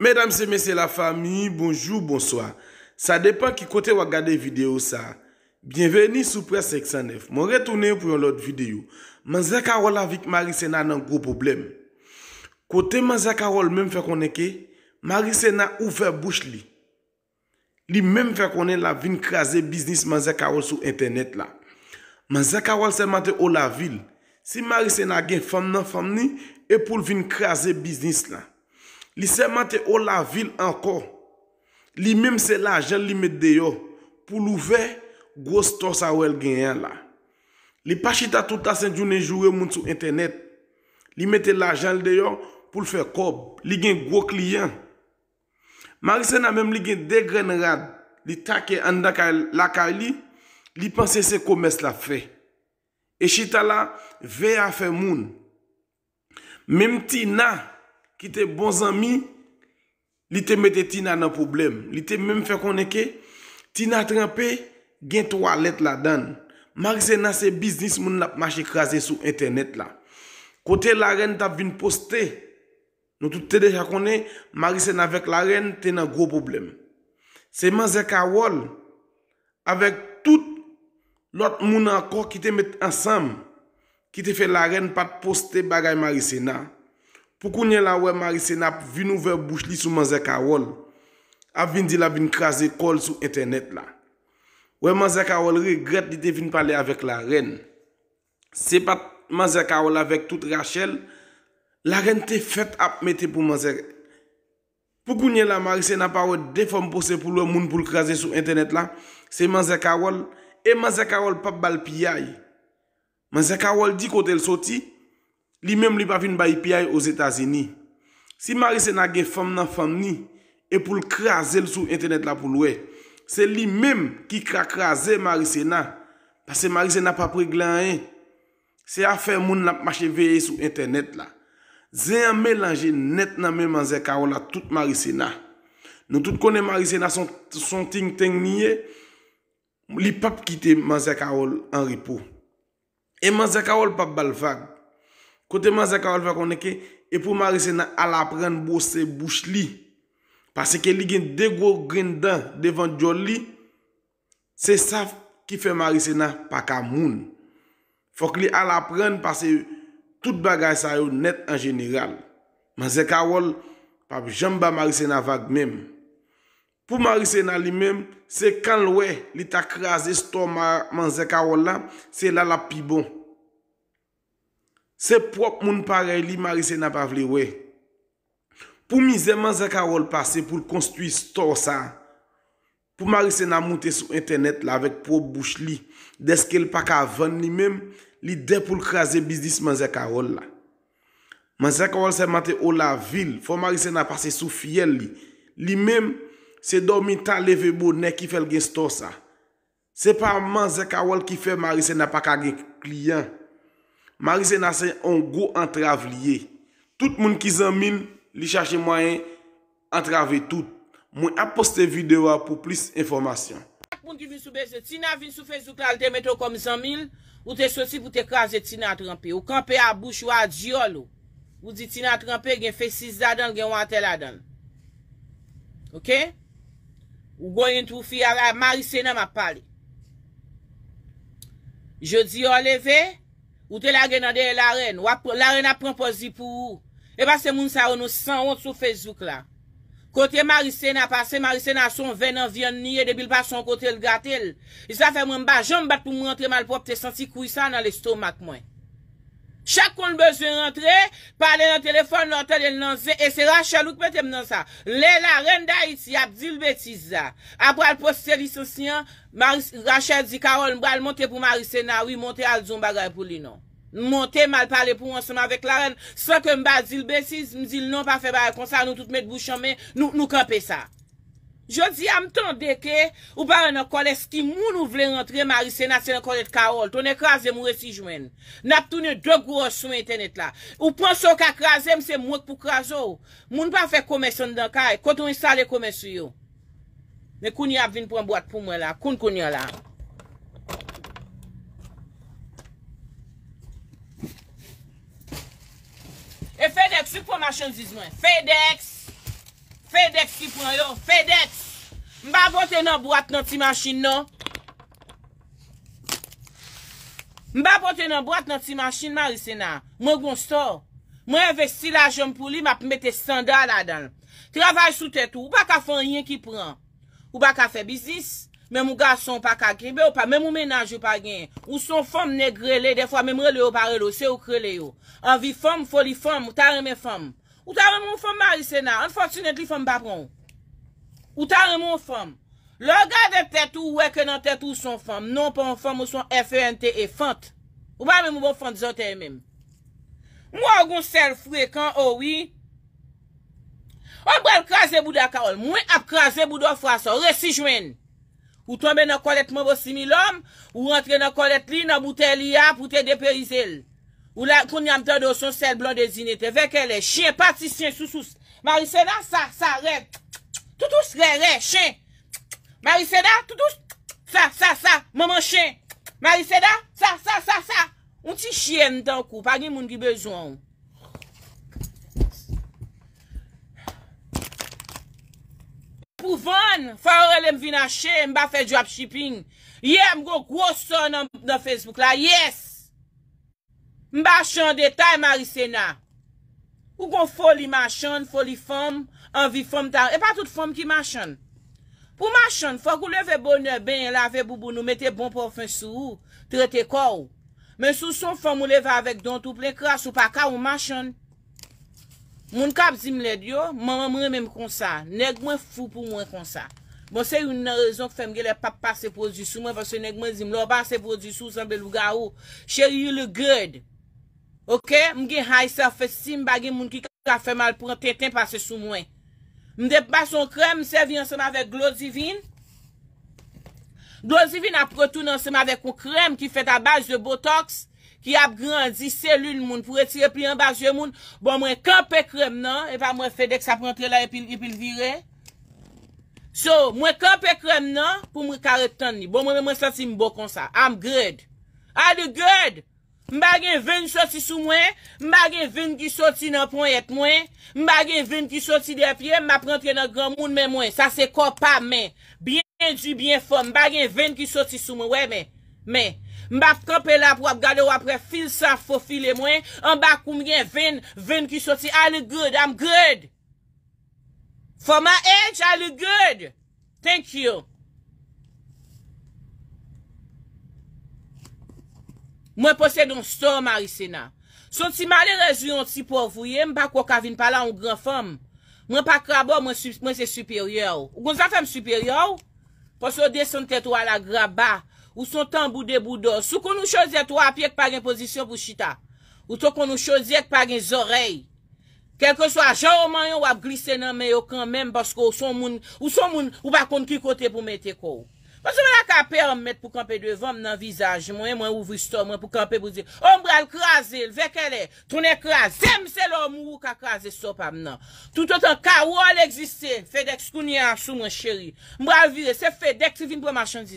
Mesdames et messieurs la famille, bonjour, bonsoir. Sa depan ki kote wak gade video sa. Bienveni sou presse 609. Mon retourne yo pou yon lot videyo. Manzakarol avik Mari Sena nan gro problem. Kote Manzakarol menm fè konen ke, Mari Sena oufè bouch li. Li menm fè konen la vin krasè biznis Manzakarol sou internet la. Manzakarol se mantè ou la vil. Si Mari Sena gen fam nan fam ni, e pou vin krasè biznis la. Li seman te ou la vil anko. Li mem se la jen li met deyo. Pou l'ouvè, gwo stor sa wèl gen yon la. Li pa chita touta sen jounen jure moun sou internet. Li mette la jen deyo, pou l'fè kob. Li gen gwo kliyan. Marise nan mem li gen degren rad. Li take an da laka li. Li panse se kou mes la fè. E chita la, vè a fè moun. Mem ti nan, Ki te bon zami, li te mette tina nan problem. Li te menm fè konneke, tina trempè, gen twa let la dan. Marise nan se biznis moun ap mache krasè sou internet la. Kote laren tap vin poste, nou toute te deja konne, Marise nan vek laren, te nan gro problem. Se man zè kawol, avèk tout lòt moun anko ki te mette ansam, ki te fè laren pat poste bagay Marise nan, Poukounye la wè Marissé nap vin ouve bouche li sou Manzè Karol, ap vin di la vin krasè kol sou internet la. Wè Manzè Karol regret di te vin pale avèk la ren. Se pat Manzè Karol avèk tout Rachel, la ren te fèt ap mette pou Manzè Karol. Poukounye la Marissé nap avèk defom posè pou lò moun pou l'krasè sou internet la, se Manzè Karol, e Manzè Karol pap bal pi yay. Manzè Karol di kote l soti, Li mèm li pa vin bayi piye aux Etasini. Si Marisena ge fèm nan fèm ni, e pou l krasèl sou internet la pou l wè. Se li mèm ki krakrasè Marisena, pase Marisena pa preglè anè. Se a fè moun la macheveye sou internet la. Ze a mèlange net nan mè Manzè Karol la tout Marisena. Nou tout konè Marisena son ting teng niye, li pap kite Manzè Karol an ripo. E Manzè Karol pap bal vag. Kote man zekawol va koneke, e pou man zekawol alapren bo se bouch li. Pase ke li gen degwo gren dan devan jo li, se saf ki fe man zekawol pa kamoun. Fok li alapren pase tout bagay sa yo net an general. Man zekawol, pap jamba man zekawol vage mem. Pou man zekawol li mem, se kan lwe li tak raze sto man zekawol la, se la la pi bon. Se pou ak moun pare li, Marise na pa vle we. Pou mize man Zekarol pase pou l'konstitui stor sa. Pou Marise na moute sou internet la vek pou bouche li. Deske l'paka ven li mem, li de pou l'kaze bizdis man Zekarol la. Man Zekarol se mate ou la vil, fò Marise na pase sou fiel li. Li mem, se domi tan leve bonè ki fel gen stor sa. Se pa man Zekarol ki fe, Marise na pa kage kliyan. Marise nasen on go entrav liye. Tout moun ki zanmine li chache mwayen entrave tout. Mwen ap poste videwa pou plis informasyon. Moun ki vin soubeze, tina vin soufe zouklal te meto kom zanmine, ou te sosi pou te kaze tina atrampi. Ou kampe a bouch ou a diol ou. Ou di tina atrampi gen fe sis da dan gen wate la dan. Ok? Ou goyen troufi a la Marise nan ma pali. Je di oleve... Ou te la genande e la ren, la ren ap pranpozi pou ou. E ba se moun sa ou nou san wot sou fezouk la. Kote Marissé na pase, Marissé na son venan vyen niye debil pa son kote lga tel. I e sa fè mwen ba jom bat pou mwen rentre mal pop te santi kouy sa nan le stomak mwen. Chak kon lbeze rentre, pale nan telefon, nan tel el nan ze, e se rachalouk pete mnen sa. Le la ren da iti, ap dil beti za. Apo al poste lisen siyan, rachal di karol, mwen al monte pou Marissé na, oui monte al zon bagay pou li nan. Montè, mal pale pou anseman vek laren, swa ke mba zil besiz, mzil non pa fe bare konsan, nou tout met bou chanmen, nou krepe sa. Jo zi am ton deke, ou pa an akole, sti moun ou vle rentre Marise Sena, sena akole tka ol, ton ekraze mou resi jwen. Nap toune dek gwo sou men tenet la. Ou pon so ka kraze, mse mwen pou krazo. Moun pa fe kome son dan kaj, e konton y sa le kome su yo. Me kouni ap vin pou an boat pou mwen la, koun kouni an la. E Fedex, souk pou ma chan zizwen? Fedex! Fedex ki pran yo! Fedex! Mba bote nan boat nan ti manchin nan? Mba bote nan boat nan ti manchin nan, Risenan? Mwen goun sor? Mwen investi la jom pou li, mwen ap mette sandal la dan? Travaj sou te tou, mba ka fon yin ki pran? Mba ka fe bizis? Men mou gason pa kagribe ou pa, men mou menaj ou pa gen, ou son fom negrele, defwa men mrele ou parelo, se ou krele yo. An vi fom foli fom, ou ta reme fom. Ou ta reme mou fom marise na, an fotsi net li fom bapron. Ou ta reme mou fom. Lò gade tèt ou weke nan tèt ou son fom, non pa mou fom ou son F-E-N-T-E, e font. Ou ba men mou bon font zante emem. Mwa ou goun sel fwe kan, oh ouwi. Ou brel kaze bouda kaol, mwen ap kaze bouda fwaso, resi jweni. Ou tombe nan kolet moun bo simi lom, ou rentre nan kolet li nan boute li ap, boute deperizel. Ou la koun yam ta doson sel blan de zinite, vekele, chien pati chien sousous. Mariseda sa, sa, re, tutous re, re, chien. Mariseda tutous, sa, sa, sa, maman chien. Mariseda sa, sa, sa, sa, un ti chien dan kou, pa gen moun ki bejouan ou. Ou van, fa orele m vinache, m ba fe dropshipping. Ye, m gon gwo son nan Facebook la, yes! M ba chan detay Maricena. Ou gon foli machan, foli fom, anvi fom tar, e pa tout fom ki machan. Pou machan, fok ou leve bonne ben, lave boubou, nou mette bon profen sou, trete kou. Men sou son fom ou leve avek don, touple kras, ou pa ka ou machan. Mwen kap zim led yo, mwen mwen mwen mwen konsa. Nè gwen fwou pou mwen konsa. Mwen bon, se yon rezon ke fe mge lè pa pa se po zisou mwen. Vase nè gwen zim lò ba se po zisou san belou ga ou. Che yon lè gred. Ok? Mwen gen high surface sim bagi mwen ki ka fe mal pou an tetan pa se sou mwen. Mwen dep pa son krem, mwen se vi ansen avè glosivine. Glosivine apre tou nan ansen avè kon krem ki fe tabaj de botox. ki ap granzi selul moun pou etire pli an bagje moun, bon mwen kape krem nan, epa mwen fedek sa prantre la epil e vire so mwen kape krem nan pou mwen kare ton ni, bon mwen mwen sati m bokon sa, am gred ade gred, m bagen ven ki soti sou mwen, m bagen ven ki soti nan pwoyet mwen, m bagen ven ki soti depye, m ap prantre nan gran moun men mwen, sa se kopa men byen ju, byen fon, m bagen ven ki soti sou mwen, we men, men Mbap kope la pou ap gade wap pre fil sa fo file mwen, an bak koumyen ven, ven ki soti, I'm good, I'm good. For my age, I'm good. Thank you. Mwen posey don sot Maricena. Sot si malen rezyon si povouye, mbak wak avin pala ou gran fom. Mwen pa krabou, mwen se superior. Ou goun sa fom superior, posey de son tetou ala graba, Ou son tan boudè boudò. Sou konou chòzyè tou apyèk pa gen pozisyon pou chita. Ou ton konou chòzyèk pa gen zorey. Kelke swa, jan ou man yon wap glise nan men yo kan men. Ou son moun ou bakon ki kote pou mette kou. Mwen se mè la ka pè an mèt pou kampe devan mnen vizaj. Mwen mwen ouvri sto mwen pou kampe pou zi. O mbre al krasè, lvekele, trounè krasè. Zem se lò mwou ka krasè sop amnen. Tout an tan ka wò al egzistè. Fè dek skouni an sou mwen chéri. Mbre al vire, se fè dek trivin pou marchanz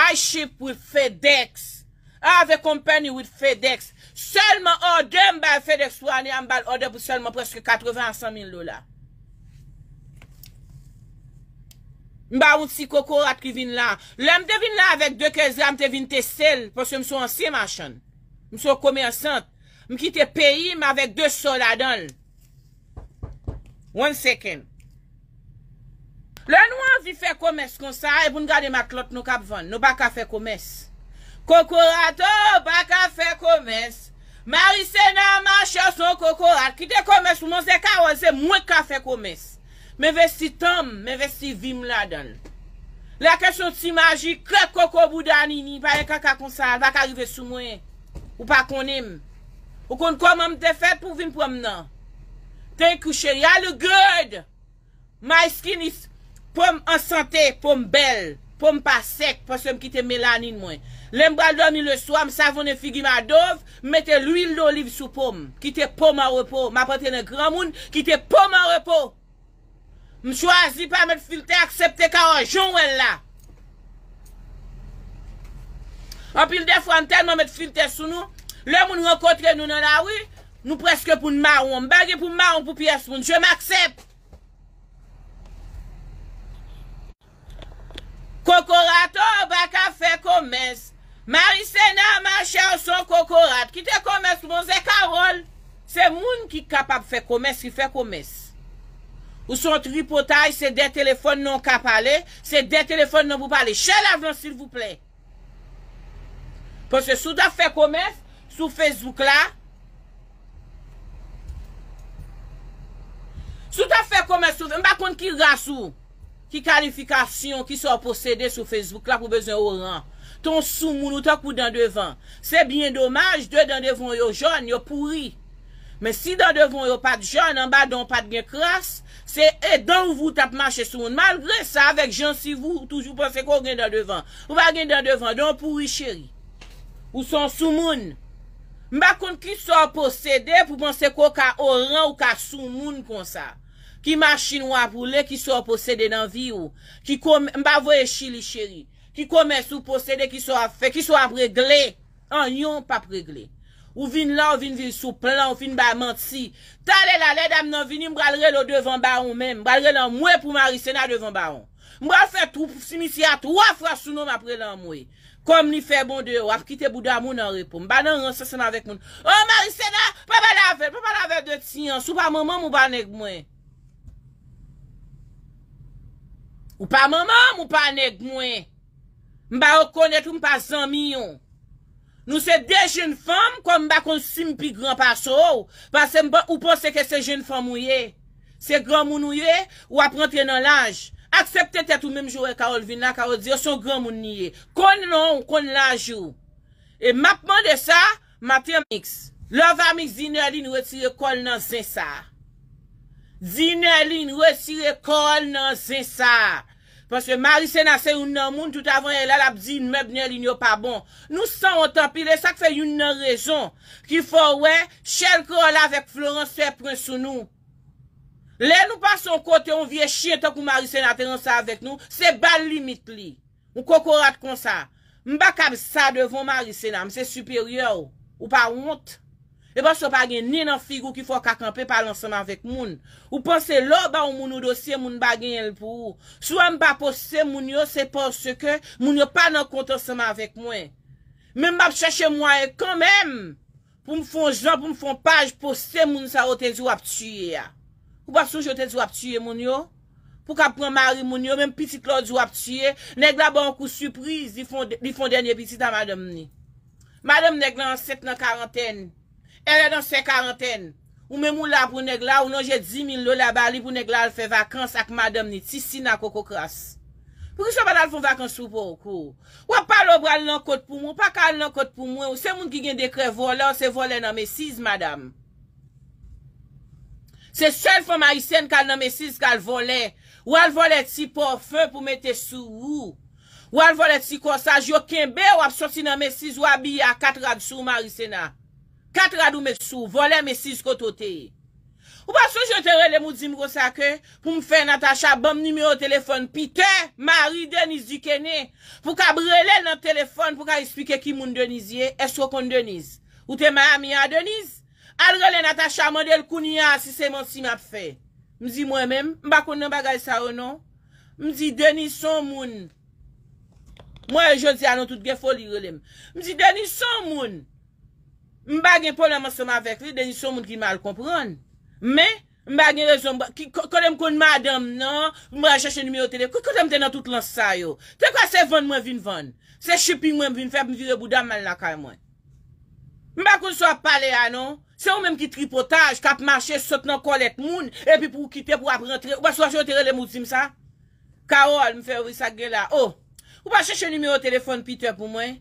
I ship with FedEx. I have a company with FedEx. Selman odem ba FedEx wanyan bal odem pou selman preske katrevan san min lola. M ba wonsi koko at ki vin la. Le m devin la vek de kez la m te vinte sel. Pwese m sou ansi manchon. M sou komersant. M kite peyi m avek de sol adon. One second. Le nou an vi fe komes konsa, e bun gade ma klot nou kapvan, nou ba ka fe komes. Kokorato, ba ka fe komes. Marise nan, manche son kokorat, kite komes pou monsen ka wazen, mwen ka fe komes. Mwen ve si tam, mwen ve si vim la dan. La kesyon ti magik, kre kokobou danini, ba e kaka konsa, ba ka rive sou mwen. Ou pa konim. Ou kon koman te fet pou vim promnen. Ten kou cheri, a le gred. May skin is... Pomme an sante, pomme bel, pomme pa sek, pa se m kite melanin mwen. Lem bral do mi le swa, m savon e figi ma dov, m mette l'uil do liv sou pomme. Kite pomme an repo, m apote ne gran moun, kite pomme an repo. M swazi pa met filte aksepte karajon wè la. An pi l defran tenman met filte sou nou, lè moun renkotre nou nan awi, nou preske pou n maroun. M bagye pou n maroun pou pi aspoun, jem aksepte. Kokorat ou baka fe komes. Marise nan manche ou son kokorat. Ki te komes pou monsen karol. Se moun ki kapap fe komes ki fe komes. Ou son tripotay se de telefon nou kapale. Se de telefon nou pou pale. Che la vlon sil vouple. Po se sou da fe komes, sou fe zouk la. Sou da fe komes, sou fe mbakon ki rasou. Ki kalifikasyon, ki sa posede sou Facebook la pou bezon oran. Ton sou moun ou tak ou dan devan. Se bien domaj, de dan devan yo joun, yo pouri. Men si dan devan yo pat joun, an ba don pat gen kras, se edan ou vou tap manche sou moun. Malgre sa, avek jansi vou, toujou pensek ou gen dan devan. Ou ba gen dan devan, don pouri cheri. Ou son sou moun. Mba kont ki sa posede pou pensek ou ka oran ou ka sou moun kon sa. Ki machin wap ou le, ki sou a posede nan vi ou. Ki kom, mba voye chili cheri. Ki komes ou posede, ki sou a fe, ki sou a pregle. An yon pa pregle. Ou vin lan, ou vin vil sou plan, ou vin ba mantsi. Tale lale, dam nan vini, mbralre lo devan baron men. Mbralre lan mwen pou Marissena devan baron. Mbral fe trou, simi fiat, wafwa sou nom apre lan mwen. Kom ni fe bon de ou, ap kite bouda moun nan repou. Mban nan ronsesan avèk moun. O oh, Marissena, papal avèk, papal avèk de ti an. Sou pa moun moun mou banèk mwen. Ou pa maman, ou pa nek mwen. Mba ou konet ou mpa zanmion. Nou se de jen fom, kon mba konsim pi gran pa sou. Basen mba ou ponsen ke se jen fom ou ye. Se gran moun ou ye, ou ap rente nan laj. Asepte te tou mwen jowe kaol vina, kaol diyo son gran moun niye. Kon nan ou kon laj ou. E mapman de sa, maten miks. Lo vami zineli nou eti rekol nan zin sa. Zineli nou eti rekol nan zin sa. Paske Mari Sena se yon nan moun tout avan yon la la bzi mèb nèl yon yo pa bon. Nou san wotan pilè sa kfe yon nan rezon. Ki fò wè, chèl kòl avèk Florent Sey pren sou nou. Lè nou pas son kote yon vie chien ton kou Mari Sena tenyon sa avèk nou. Se bal limit li. Ou kokorat kon sa. Mba kab sa devon Mari Sena. Mse superior ou pa wont. E ba sou pa gen nin an figou ki fwa kakanpe palan seman vek moun. Ou pan se lò ba ou moun ou dosye moun ba gen el pou. Sou an ba poste moun yo se pan seke moun yo pa nan kontan seman vek mwen. Men mab chache mwen kan men. Pou mfon jan, pou mfon paj poste moun sa otez ou ap tue ya. Ou pa sou jotez ou ap tue moun yo. Pou ka pran mari moun yo, men piti klod ou ap tue. Neg la ba an kou suprise li fon denye piti ta madem ni. Madem neg la an set nan karantenne. Elè nan se karenten, ou mè mou la pou negla, ou nan jè di min lò la bali pou negla al fè vakans ak madam ni, ti si nan koko kras. Pou kè se banal fè vakans sou pou wakou? Wap palo bral nan kote pou mwen, pa kal nan kote pou mwen, ou se moun ki gen dekre volan, se volen nan mesiz, madam. Se sèl fè Marissène kal nan mesiz kal volen, wal volen ti pou fè pou mette sou wou. Wal volen ti konsaj yo kenbe wap sosi nan mesiz wabi a kat rad sou Marissène a. Kat radou mè sou, volè mè sis koto te. Bon ou pa sou jote relè mou zim kwa sakè, pou mfe Natasha bom nimeyo telefon, pite, mari, denis di kene, pou ka brele lè nan telefon, pou ka ispike ki moun denis ye, esko kon denis. Ou te ma amya denis, adrele Natasha model kouni ya, si se monsi map fè. Mzi mwen mèm, mbakoun nan bagay sa o non, mzi denis son moun. Mwen jote zi anon tout ge foli relè m. Mzi denis son moun. M bagen pou la man soma vek li, den y son moun ki mal kompran. Men, m bagen rezon, konen m kon madam nan, m wacheche nume o telefon, konen m ten nan tout lan sa yo. Te kwa se vend mwen vin vend? Se shipping mwen vin feb m vire boudan man lakay mwen? M bagen sou ap pale ya non? Se ou men m ki tripotaj, kap marches, sot nan kolet moun, epi pou kipe pou ap rentre, ou pa sou achotere le moutzim sa? Ka ou al m fe wisa gela, ou, oh, ou pa achache nume o telefon pite pou mwen?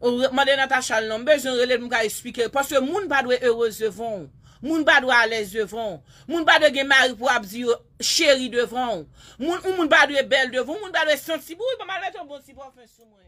Mwen de nata chal nanbe, jen rele mwen ka espike. Paske moun badwe e rosevon, moun badwe alez devon, moun badwe gemari pou apzi yo cheri devon, moun badwe bel devon, moun badwe sensibou, pa man leton bon si pofensi mwen.